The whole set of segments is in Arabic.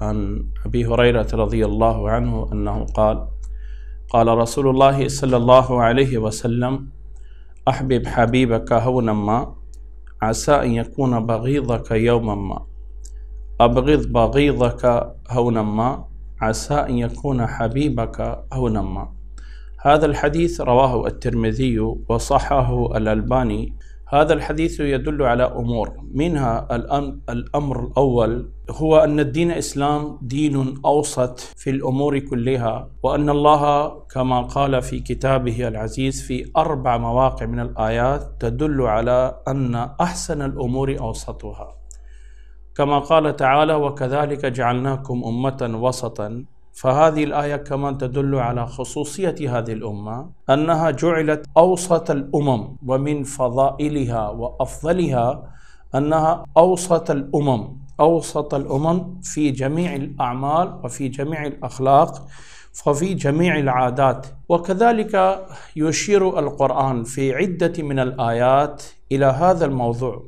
عن ابي هريره رضي الله عنه انه قال قال رسول الله صلى الله عليه وسلم احبب حبيبك هونا ما عسى ان يكون بغيضك يوما ما ابغض بغيضك هونا ما عسى ان يكون حبيبك هونا ما هذا الحديث رواه الترمذي وصححه الالباني هذا الحديث يدل على امور منها الامر الاول هو ان الدين الاسلام دين اوسط في الامور كلها وان الله كما قال في كتابه العزيز في اربع مواقع من الايات تدل على ان احسن الامور اوسطها كما قال تعالى وكذلك جعلناكم امه وسطا فهذه الآية كمان تدل على خصوصية هذه الأمة أنها جعلت أوسط الأمم ومن فضائلها وأفضلها أنها أوسط الأمم أوسط الأمم في جميع الأعمال وفي جميع الأخلاق وفي جميع العادات وكذلك يشير القرآن في عدة من الآيات إلى هذا الموضوع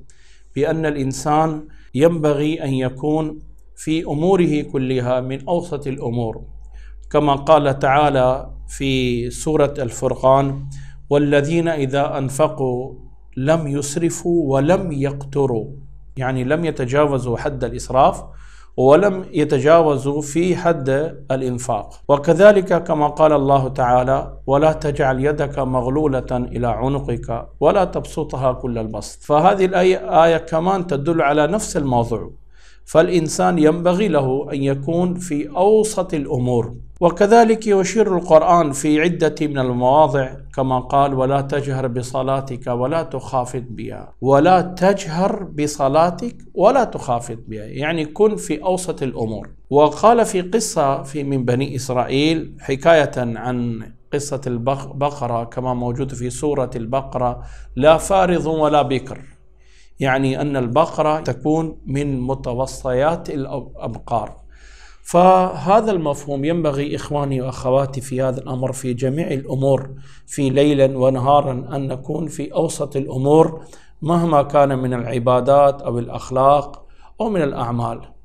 بأن الإنسان ينبغي أن يكون في اموره كلها من اوسط الامور كما قال تعالى في سوره الفرقان والذين اذا انفقوا لم يسرفوا ولم يقتروا يعني لم يتجاوزوا حد الاسراف ولم يتجاوزوا في حد الانفاق وكذلك كما قال الله تعالى ولا تجعل يدك مغلوله الى عنقك ولا تبسطها كل البسط فهذه الايه ايه كمان تدل على نفس الموضوع فالإنسان ينبغي له أن يكون في أوسط الأمور وكذلك يشير القرآن في عدة من المواضع كما قال ولا تجهر بصلاتك ولا تخافت بها ولا تجهر بصلاتك ولا تخافت بها يعني كن في أوسط الأمور وقال في قصة في من بني إسرائيل حكاية عن قصة البقرة كما موجود في سورة البقرة لا فارض ولا بكر يعني أن البقرة تكون من متوصيات الأبقار فهذا المفهوم ينبغي إخواني وأخواتي في هذا الأمر في جميع الأمور في ليلا ونهارا أن نكون في أوسط الأمور مهما كان من العبادات أو الأخلاق أو من الأعمال